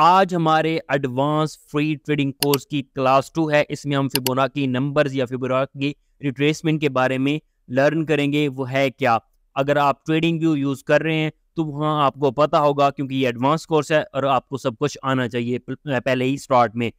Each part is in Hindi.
आज हमारे एडवांस फ्री ट्रेडिंग कोर्स की क्लास टू है इसमें हम की नंबर या की रिट्रेसमेंट के बारे में लर्न करेंगे वो है क्या अगर आप ट्रेडिंग व्यू यूज़ कर रहे हैं तो वहाँ आपको पता होगा क्योंकि ये एडवांस कोर्स है और आपको सब कुछ आना चाहिए पहले ही स्टार्ट में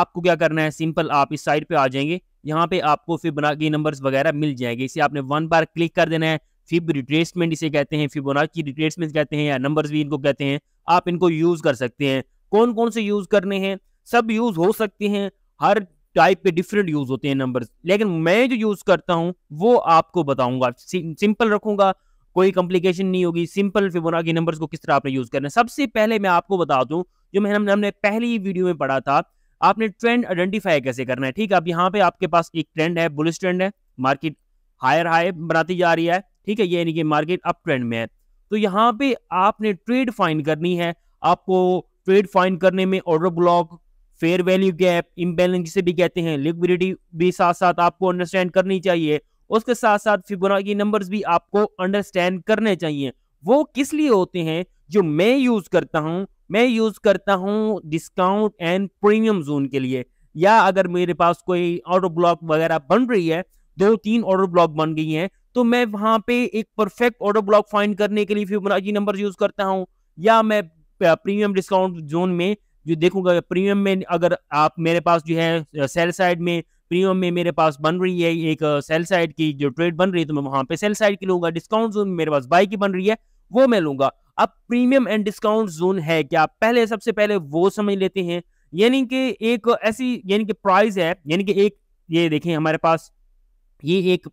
आपको क्या करना है सिंपल आप इस साइड पे आ जाएंगे यहाँ पे आपको फिबोनाकी नंबर्स वगैरह मिल जाएंगे इसे आपने वन बार क्लिक कर देना है फिब रिट्रेसमेंट इसे कहते हैं की रिट्रेसमेंट कहते हैं या नंबर्स भी इनको कहते हैं आप इनको यूज़ कर सकते हैं कौन कौन से यूज करने हैं सब यूज हो सकते हैं हर टाइप के डिफरेंट यूज होते हैं नंबर्स लेकिन मैं जो यूज करता हूं वो आपको बताऊंगा सिंपल रखूंगा कोई कॉम्प्लिकेशन नहीं होगी सिंपल फिबोनाची नंबर्स को किस तरह आपने यूज करना है सबसे पहले मैं आपको बता दूं जो मैंने हमने, पहली वीडियो में पढ़ा था आपने ट्रेंड आइडेंटिफाई कैसे करना है ठीक है अब यहाँ पे आपके पास एक ट्रेंड है बुलिस ट्रेंड है मार्केट हायर हाई बनाती जा रही है ठीक है ये यानी कि मार्केट अप ट्रेंड में है तो यहाँ पे आपने ट्रेड फाइन करनी है आपको ट्रेड फाइंड करने में order block fair value gap imbalance जिसे भी कहते हैं लिक्विडिटी भी साथ साथ आपको अंडरस्टैंड करनी चाहिए उसके साथ साथ फिबोनाची नंबर्स भी आपको अंडरस्टैंड करने चाहिए वो किस लिए होते हैं जो मैं यूज करता हूँ मैं यूज करता हूँ डिस्काउंट एंड प्रीमियम जोन के लिए या अगर मेरे पास कोई ऑर्डर ब्लॉक वगैरह बन रही है दो तीन ऑर्डर ब्लॉक बन गई हैं तो मैं वहां पे एक परफेक्ट ऑर्डर ब्लॉक फाइंड करने के लिए फिबोनाची नंबर यूज करता हूँ या मैं प्रीमियम डिस्काउंट जोन में जो देखूंगा प्रीमियम में अगर आप मेरे पास जो है सेल साइड में प्रीमियम में मेरे पास बन रही है एक सेल साइड की जो ट्रेड बन रही है तो मैं वहां पे सेल साइड की लूंगा डिस्काउंट जोन मेरे पास बाई की बन रही है वो मैं लूंगा अब प्रीमियम एंड डिस्काउंट जोन है क्या पहले सबसे पहले वो समझ लेते हैं यानी कि एक ऐसी यानी कि प्राइस है यानी कि एक ये देखें हमारे पास ये एक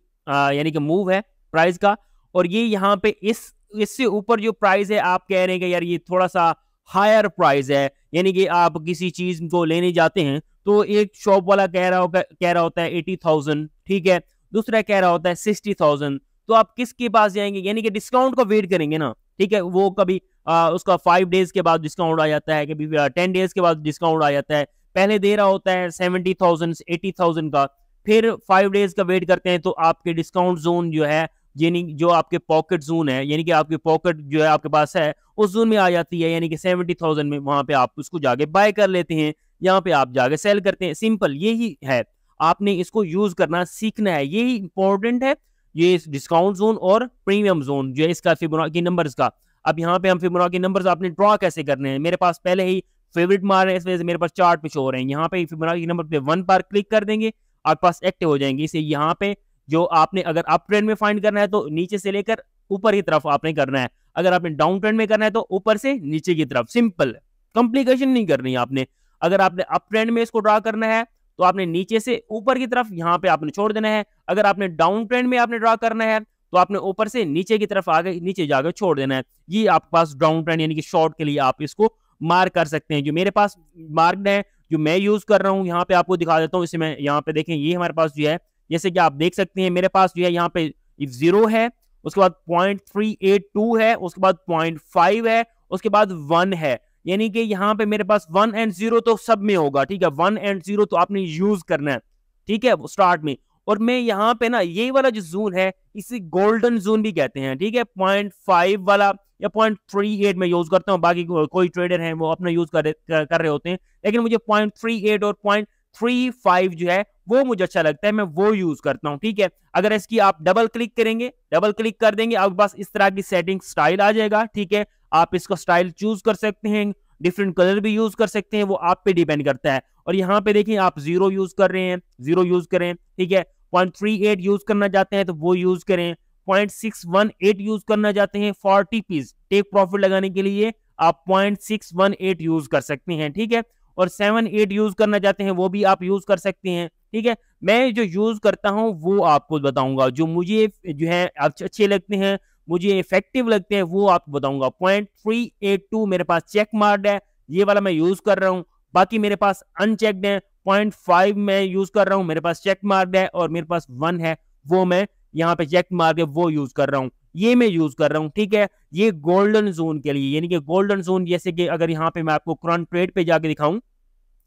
यानी कि मूव है प्राइस का और ये यहाँ पे इस इससे ऊपर जो प्राइस है आप कह रहे हैं कि यार ये थोड़ा सा हायर प्राइस है यानी कि आप किसी चीज को लेने जाते हैं तो एक शॉप वाला कह रहा होगा कह रहा होता है एटी थाउजेंड ठीक है दूसरा कह रहा होता है सिक्सटी थाउजेंड तो आप किसके पास जाएंगे यानी कि डिस्काउंट का वेट करेंगे ना ठीक है वो कभी आ, उसका फाइव डेज के बाद डिस्काउंट आ जाता है कभी टेन डेज के बाद डिस्काउंट आ जाता है पहले दे रहा होता है सेवेंटी थाउजेंड एटी थाउजेंड का फिर फाइव डेज का वेट करते हैं तो आपके डिस्काउंट जोन जो है यानी जो आपके पॉकेट जोन है यानी कि आपके पॉकेट जो है आपके पास है उस जोन में आ जाती है यानी कि सेवेंटी थाउजेंड में वहां पे आप उसको जाके बाय कर लेते हैं यहाँ पे आप जाके सेल करते हैं सिंपल यही है आपने इसको यूज करना सीखना है यही इंपॉर्टेंट है ये डिस्काउंट जोन और प्रीमियम जोन जो है इसका की नंबर का अब यहाँ पे हम फिबोनाची नंबर आपने ड्रॉ कैसे करने हैं मेरे पास पहले ही फेवरेट मार है इस वजह से मेरे पास चार्ट पे शो हो रहे हैं यहाँ पे फिबोनाची नंबर पे वन बार क्लिक कर देंगे आपके पास एक्टिव हो जाएंगे इसे यहाँ पे जो आपने अगर अप ट्रेंड में फाइंड करना है तो नीचे से लेकर ऊपर की तरफ आपने करना है अगर आपने डाउन ट्रेंड में करना है तो ऊपर से नीचे की तरफ सिंपल कॉम्प्लिकेशन नहीं करनी है आपने अगर आपने अप ट्रेंड में इसको ड्रा करना है तो आपने नीचे से ऊपर की तरफ यहाँ पे आपने छोड़ देना है अगर आपने डाउन ट्रेंड में आपने ड्रा करना है तो आपने ऊपर से नीचे की तरफ आगे नीचे जाकर छोड़ देना है ये आपके पास डाउन ट्रेंड यानी कि शॉर्ट के लिए आप इसको मार्क कर सकते हैं जो मेरे पास मार्क है जो मैं यूज कर रहा हूँ यहाँ पे आपको दिखा देता हूँ इसे मैं यहाँ पे देखें ये हमारे पास जो है जैसे कि आप देख सकते हैं मेरे पास जो है यहाँ पे जीरो है उसके बाद पॉइंट थ्री एट टू है उसके बाद पॉइंट फाइव है उसके बाद वन है यानी कि यहाँ पे मेरे पास वन एंड जीरो तो सब में होगा ठीक है वन एंड जीरो तो आपने यूज करना है ठीक है स्टार्ट में और मैं यहाँ पे ना ये वाला जो जोन है इसे गोल्डन जोन भी कहते हैं ठीक है पॉइंट फाइव वाला या पॉइंट थ्री एट में यूज करता हूँ बाकी कोई ट्रेडर है वो अपना यूज कर, कर रहे होते हैं लेकिन मुझे पॉइंट थ्री एट और पॉइंट थ्री फाइव जो है वो मुझे अच्छा लगता है मैं वो यूज करता हूँ ठीक है अगर इसकी आप डबल क्लिक करेंगे डबल क्लिक कर देंगे आपके पास इस तरह की सेटिंग स्टाइल आ जाएगा ठीक है आप इसको स्टाइल चूज कर सकते हैं डिफरेंट कलर भी यूज कर सकते हैं वो आप पे डिपेंड करता है और यहाँ पे देखिए आप जीरो यूज कर रहे हैं जीरो यूज करें ठीक है पॉइंट थ्री एट यूज करना चाहते हैं तो वो यूज करें point six one eight use करना चाहते हैं फोर्टी पीस टेक प्रॉफिट लगाने के लिए आप point six one eight use कर सकते हैं ठीक है और सेवन एट यूज करना चाहते हैं वो भी आप यूज कर सकते हैं ठीक है मैं जो यूज करता हूँ वो आपको बताऊंगा जो मुझे जो है अच्छे लगते हैं मुझे इफेक्टिव लगते हैं वो आपको बताऊंगा पॉइंट थ्री एट टू मेरे पास चेक मार्ड है ये वाला मैं यूज कर रहा हूँ बाकी मेरे पास अनचेकड है पॉइंट फाइव मैं यूज कर रहा हूँ मेरे पास चेक मार्ग है और मेरे पास वन है वो मैं यहाँ पे चेक मार्ग है वो यूज कर रहा हूँ ये मैं यूज कर रहा हूँ ठीक है ये गोल्डन जोन के लिए यानी कि गोल्डन जोन जैसे कि अगर यहाँ पे मैं आपको क्रॉन ट्रेड पे जाके दिखाऊं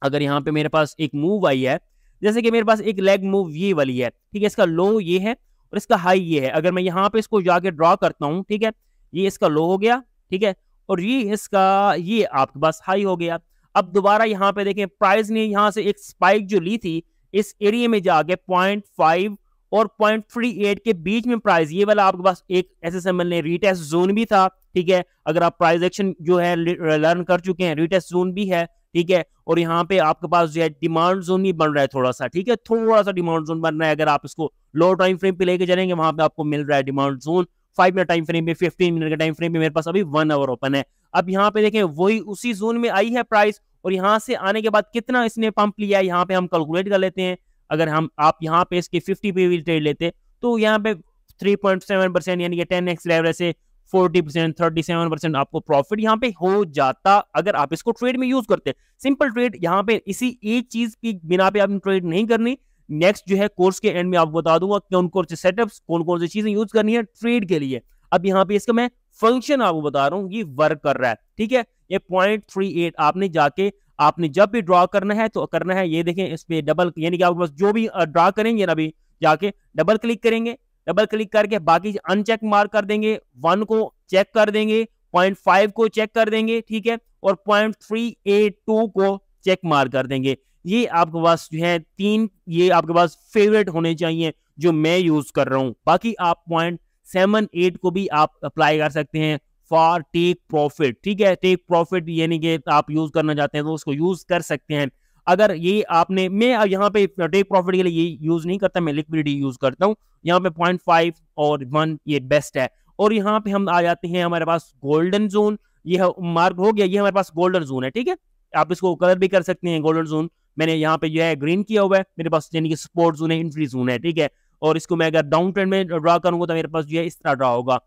अगर यहाँ पे मेरे पास एक मूव आई है जैसे कि मेरे पास एक लेग मूव ये वाली है ठीक है इसका लो ये है और इसका हाई ये है अगर मैं यहाँ पे इसको जाके ड्रॉ करता हूँ ठीक है ये इसका लो हो गया ठीक है और ये इसका ये आपके पास हाई हो गया अब दोबारा यहाँ पे देखें प्राइस ने यहाँ से एक स्पाइक जो ली थी इस एरिया में जाके पॉइंट फाइव और पॉइंट थ्री एट के बीच में प्राइस ये वाला आपके पास एक एस ने रिटेस्ट जोन भी था ठीक है अगर आप प्राइस एक्शन जो है लर्न कर चुके हैं रिटेस्ट जोन भी है ठीक है और यहाँ पे आपके पास जो है डिमांड जोन भी बन रहा है थोड़ा सा ठीक है थोड़ा सा डिमांड जोन बन रहा है अगर आप इसको लो टाइम फ्रेम पे लेके चलेंगे वहां पे आपको मिल रहा है demand zone five minute time frame पे फिफ्टीन मिनट के टाइम फ्रेम पे मेरे पास अभी वन आवर ओपन है अब यहाँ पे देखें वही उसी जोन में आई है प्राइस और यहाँ से आने के बाद कितना इसने पंप लिया है यहाँ पे हम कैलकुलेट कर लेते हैं अगर हम आप यहाँ पे इसके फिफ्टी पे भी ट्रेड लेते तो यहाँ पे थ्री पॉइंट सेवन परसेंट यानी कि टेन एक्स लेवल से forty percent thirty seven percent आपको प्रॉफिट यहाँ पे हो जाता अगर आप इसको ट्रेड में यूज करते सिंपल ट्रेड यहाँ पे इसी एक चीज की बिना पे आपने ट्रेड नहीं करनी नेक्स्ट जो है कोर्स के एंड में आप बता दूंगा कौन कौन से सेटअप कौन कौन सी चीजें यूज करनी है ट्रेड के लिए अब यहाँ पे इसका मैं फंक्शन आपको बता रहा हूँ ये वर्क कर रहा है ठीक है ये पॉइंट थ्री एट आपने जाके आपने जब भी ड्रॉ करना है तो करना है ये देखें इस पर डबल यानी कि आप बस जो भी ड्रॉ करेंगे ना अभी जाके डबल क्लिक करेंगे डबल क्लिक करके बाकी अनचेक मार्क कर देंगे वन को चेक कर देंगे पॉइंट फाइव को चेक कर देंगे ठीक है और पॉइंट थ्री ए टू को चेक मार्क कर देंगे ये आपके पास जो है तीन ये आपके पास फेवरेट होने चाहिए जो मैं यूज कर रहा हूँ बाकी आप पॉइंट सेवन एट को भी आप अप्लाई कर सकते हैं फॉर टेक प्रॉफिट ठीक है टेक प्रॉफिट यानी कि आप यूज करना चाहते हैं तो उसको यूज कर सकते हैं अगर ये आपने मैं यहाँ पे टेक प्रॉफिट के लिए ये यूज नहीं करता मैं लिक्विडिटी यूज करता हूँ यहाँ पे पॉइंट फाइव और वन ये बेस्ट है और यहाँ पे हम आ जाते हैं हमारे पास गोल्डन जोन ये मार्क हो गया ये हमारे पास गोल्डन जोन है ठीक है आप इसको कलर भी कर सकते हैं गोल्डन जोन मैंने यहाँ पे जो है ग्रीन किया हुआ है मेरे पास यानी कि स्पोर्ट जोन है इंट्री जोन है ठीक है और इसको मैं अगर डाउन ट्रेंड में ड्रा करूंगा तो मेरे पास जो है इस तरह ड्रा होगा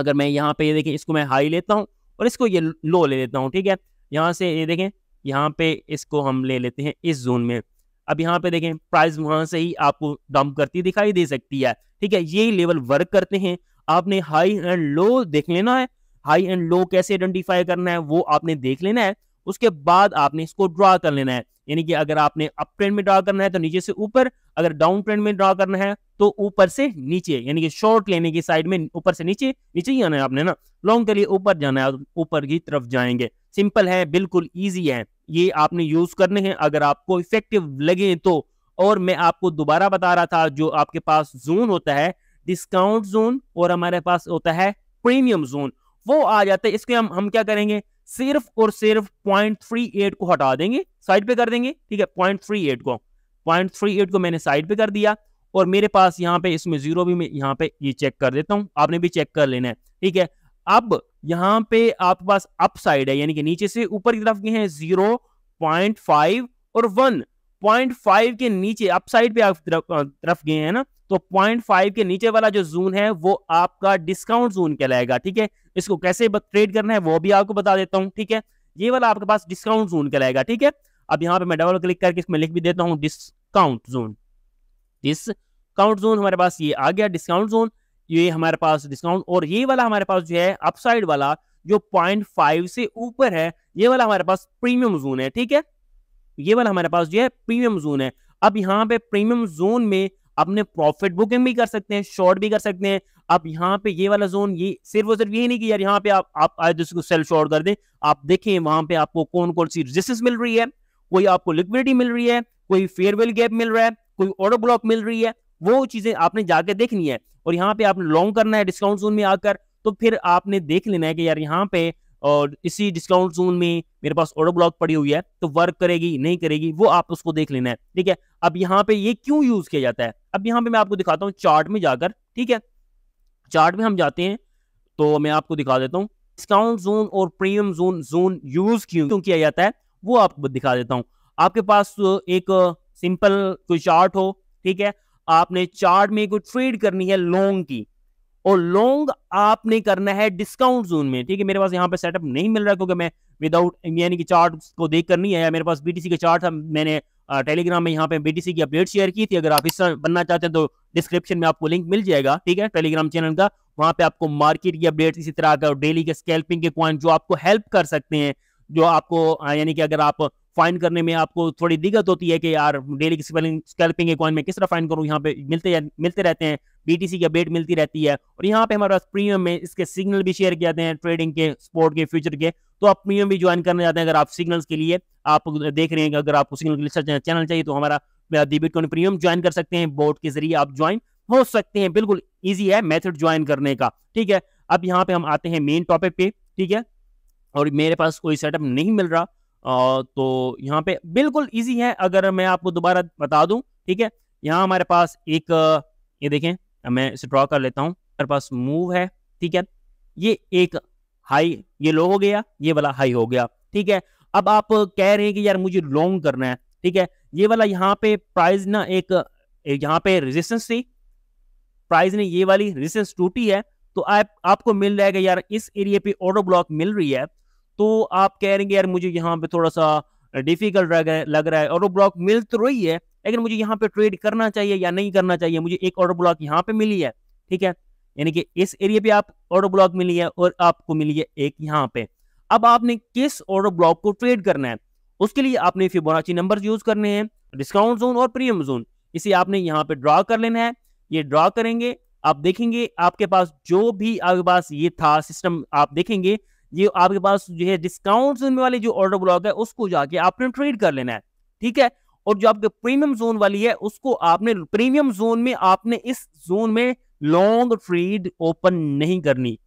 अगर मैं यहाँ पे ये देखें इसको मैं हाई लेता हूँ और इसको ये लो ले लेता हूँ ठीक है यहाँ से ये देखें यहाँ पे इसको हम ले लेते हैं इस जोन में अब यहाँ पे देखें प्राइस वहां से ही आपको डंप करती दिखाई दे सकती है ठीक है ये लेवल वर्क करते हैं आपने हाई एंड लो देख लेना है हाई एंड लो कैसे आइडेंटिफाई करना है वो आपने देख लेना है उसके बाद आपने इसको ड्रॉ कर लेना है यानी कि अगर आपने अप ट्रेंड में ड्रॉ करना है तो नीचे से ऊपर अगर डाउन ट्रेंड में ड्रॉ करना है तो ऊपर से नीचे यानी कि शॉर्ट लेने की साइड में ऊपर से नीचे नीचे ही आना है आपने ना लॉन्ग के लिए ऊपर जाना है ऊपर की तरफ जाएंगे सिंपल है बिल्कुल ईजी है ये आपने यूज करने हैं अगर आपको इफेक्टिव लगे तो और मैं आपको दोबारा बता रहा था जो आपके पास जोन होता है डिस्काउंट जोन और हमारे पास होता है प्रीमियम जोन वो आ जाता है इसके हम हम क्या करेंगे सिर्फ और सिर्फ पॉइंट थ्री एट को हटा देंगे साइड पे कर देंगे ठीक है पॉइंट थ्री एट को पॉइंट थ्री एट को मैंने साइड पे कर दिया और मेरे पास यहाँ पे इसमें जीरो भी मैं यहाँ पे ये चेक कर देता हूँ आपने भी चेक कर लेना है ठीक है अब यहाँ पे आपके पास अप साइड है यानी कि नीचे से ऊपर की तरफ के हैं जीरो पॉइंट फाइव और वन पॉइंट फाइव के नीचे अप साइड पे आप तरफ गए हैं ना तो 0.5 के नीचे वाला जो जोन है वो आपका डिस्काउंट जोन कहलाएगा ठीक है इसको कैसे ट्रेड करना है वो भी आपको बता देता हूँ ठीक है ये वाला आपके पास डिस्काउंट जोन कहलाएगा ठीक है अब यहाँ पे मैं डबल क्लिक करके इसमें लिख भी देता हूँ डिस्काउंट जोन डिस्काउंट जोन हमारे पास ये आ गया डिस्काउंट जोन ये हमारे पास डिस्काउंट और ये वाला हमारे पास जो है अपसाइड वाला जो पॉइंट फाइव से ऊपर है ये वाला हमारे पास प्रीमियम जोन है ठीक है ये वाला हमारे पास जो है प्रीमियम जोन है अब यहाँ पे प्रीमियम जोन में अपने प्रॉफिट बुकिंग भी कर सकते हैं शॉर्ट भी कर सकते हैं आप यहाँ पे ये वाला जोन ये सिर्फ और सिर्फ ये नहीं कि यार यहाँ पे आप आप आज तो इसको सेल शॉर्ट कर दें आप देखें वहां पे आपको कौन कौन सी रिजिस्टेंस मिल रही है कोई आपको लिक्विडिटी मिल रही है कोई फेयरवेल गैप मिल रहा है कोई ऑर्डर ब्लॉक मिल रही है वो चीजें आपने जाके देखनी है और यहाँ पे आपने लॉन्ग करना है डिस्काउंट जोन में आकर तो फिर आपने देख लेना है कि यार यहाँ पे और इसी डिस्काउंट जोन में मेरे पास ऑर्डर ब्लॉक पड़ी हुई है तो वर्क करेगी नहीं करेगी वो आप उसको देख लेना है ठीक है अब यहाँ पे ये क्यों यूज किया जाता है अब यहाँ पे मैं आपको दिखाता हूँ चार्ट में जाकर ठीक है चार्ट में हम जाते हैं तो मैं आपको दिखा देता हूँ डिस्काउंट जोन और प्रीमियम जोन जोन यूज क्यों क्यों किया जाता है वो आपको दिखा देता हूँ आपके पास एक सिंपल कोई चार्ट हो ठीक है आपने चार्ट में कोई ट्रेड करनी है लॉन्ग की और लॉन्ग आपने करना है डिस्काउंट जोन में ठीक है मेरे पास यहाँ पे सेटअप नहीं मिल रहा क्योंकि मैं विदाउट यानी कि चार्ट को देख कर नहीं आया मेरे पास बीटीसी का चार्ट था मैंने टेलीग्राम में यहाँ पे बीटीसी की अपडेट शेयर की थी अगर आप तरह बनना चाहते हैं तो डिस्क्रिप्शन में आपको लिंक मिल जाएगा ठीक है टेलीग्राम चैनल का वहां पे आपको मार्केट की अपडेट इसी तरह का डेली के स्कैल्पिंग के पॉइंट जो आपको हेल्प कर सकते हैं जो आपको यानी कि अगर आप फाइन करने में आपको थोड़ी दिक्कत होती है कि यार डेली स्कैल्पिंग कॉइन में किस तरह फाइन करूँ यहाँ पे मिलते मिलते रहते हैं बीटीसी की अपडेट मिलती रहती है और यहाँ पे हमारे पास प्रीमियम में इसके सिग्नल भी शेयर किया जाते हैं ट्रेडिंग के स्पोर्ट के फ्यूचर के तो आप प्रीमियम भी ज्वाइन करने जाते हैं अगर आप सिग्नल्स के लिए आप देख रहे हैं कि अगर आपको सिग्नल के लिए चैनल चाहिए तो हमारा दीबिट प्रीमियम ज्वाइन कर सकते हैं बोर्ड के जरिए आप ज्वाइन हो सकते हैं बिल्कुल ईजी है मेथड ज्वाइन करने का ठीक है अब यहाँ पे हम आते हैं मेन टॉपिक पे ठीक है और मेरे पास कोई सेटअप नहीं मिल रहा तो यहाँ पे बिल्कुल इजी है अगर मैं आपको दोबारा बता दूं ठीक है यहाँ हमारे पास एक ये देखें मैं इसे ड्रॉ कर लेता हूँ हमारे पास मूव है ठीक है ये एक हाई ये लो हो गया ये वाला हाई हो गया ठीक है अब आप कह रहे हैं कि यार मुझे लॉन्ग करना है ठीक है ये वाला यहाँ पे प्राइस ना एक यहाँ पे रेजिस्टेंस थी प्राइस ने ये वाली रेजिस्टेंस टूटी है तो आप आपको मिल जाएगा यार इस एरिया पे ऑटो ब्लॉक मिल रही है तो आप कह रहे हैं यार मुझे यहाँ पे थोड़ा सा डिफिकल्ट लग रहा है ऑर्डर ब्लॉक मिल तो रही है लेकिन मुझे यहाँ पे ट्रेड करना चाहिए या नहीं करना चाहिए मुझे एक ऑर्डर ब्लॉक यहाँ पे मिली है ठीक है यानी कि इस एरिया पे आप ऑर्डर ब्लॉक मिली है और आपको मिली है एक यहाँ पे अब आपने किस ऑर्डर ब्लॉक को ट्रेड करना है उसके लिए आपने फिबोनाची नंबर यूज करने हैं डिस्काउंट जोन और प्रीमियम जोन इसे आपने यहाँ पे ड्रॉ कर लेना है ये ड्रॉ करेंगे आप देखेंगे आपके पास जो भी आपके पास ये था सिस्टम आप देखेंगे ये आपके पास जो है डिस्काउंट जोन वाले जो ऑर्डर ब्लॉक है उसको जाके आपने ट्रेड कर लेना है ठीक है और जो आपके प्रीमियम जोन वाली है उसको आपने प्रीमियम जोन में आपने इस जोन में लॉन्ग ट्रेड ओपन नहीं करनी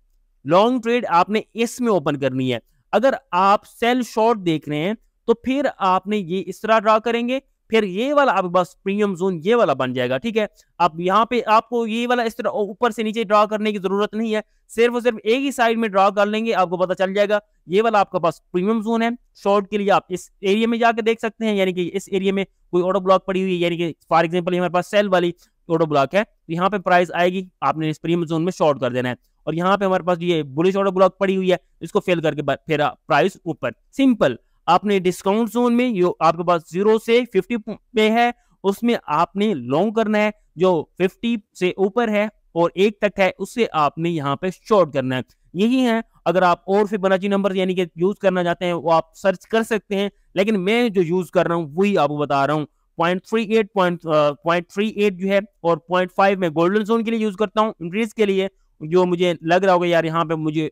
लॉन्ग ट्रेड आपने इसमें ओपन करनी है अगर आप सेल शॉर्ट देख रहे हैं तो फिर आपने ये इस तरह ड्रा करेंगे फिर ये वाला आपके पास प्रीमियम जोन ये वाला बन जाएगा ठीक है अब यहाँ पे आपको ये वाला इस तरह ऊपर से नीचे ड्रा करने की जरूरत नहीं है सिर्फ और सिर्फ एक ही साइड में ड्रा कर लेंगे आपको पता चल जाएगा ये वाला आपके पास प्रीमियम जोन है शॉर्ट के लिए आप इस एरिया में जाकर देख सकते हैं यानी कि इस एरिया में कोई ऑटो ब्लॉक पड़ी हुई है यानी कि फॉर एग्जाम्पल हमारे पास सेल वाली ऑटो ब्लॉक है तो यहाँ पे प्राइस आएगी आपने इस प्रीमियम जोन में शॉर्ट कर देना है और यहाँ पे हमारे पास ये बुलिश ऑटो ब्लॉक पड़ी हुई है इसको फेल करके फिर प्राइस ऊपर सिंपल आपने डिस्काउंट जोन में जो आपके पास जीरो से फिफ्टी पे है उसमें आपने लॉन्ग करना है जो फिफ्टी से ऊपर है और एक तक है उससे आपने यहाँ पे शॉर्ट करना है यही है अगर आप और फिबोनाची नंबर यानी कि यूज करना चाहते हैं वो आप सर्च कर सकते हैं लेकिन मैं जो यूज कर रहा हूँ वही आपको बता रहा हूँ point three eight point point three eight जो है और पॉइंट फाइव में गोल्डन जोन के लिए यूज करता हूँ इंट्रीज के लिए जो मुझे लग रहा होगा यार यहाँ पे मुझे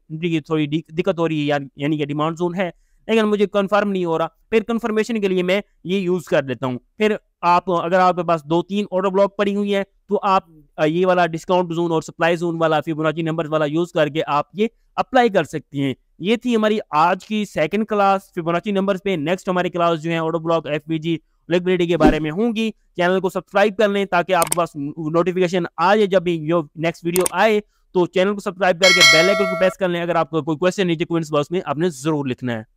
थोड़ी दिक्कत हो रही है यार यानी कि डिमांड जोन है लेकिन मुझे कन्फर्म नहीं हो रहा फिर कन्फर्मेशन के लिए मैं ये यूज कर लेता हूँ फिर आप अगर आपके पास दो तीन ऑर्डर ब्लॉक पड़ी हुई है तो आप ये वाला डिस्काउंट जोन और सप्लाई जोन वाला फिबोनाची नंबर वाला यूज करके आप ये अप्लाई कर सकती हैं ये थी हमारी आज की सेकंड क्लास फिबोनाची नंबर्स पे नेक्स्ट हमारी क्लास जो है ऑर्डर ब्लॉक एफ जी के बारे में होंगी चैनल को सब्सक्राइब कर लें ताकि आपके पास नोटिफिकेशन आ जाए जब भी नेक्स्ट वीडियो आए तो चैनल को सब्सक्राइब करके बेल आइकन को प्रेस कर लें अगर आपको कोई क्वेश्चन नीचे कमेंट्स बॉक्स में आपने जरूर लिखना है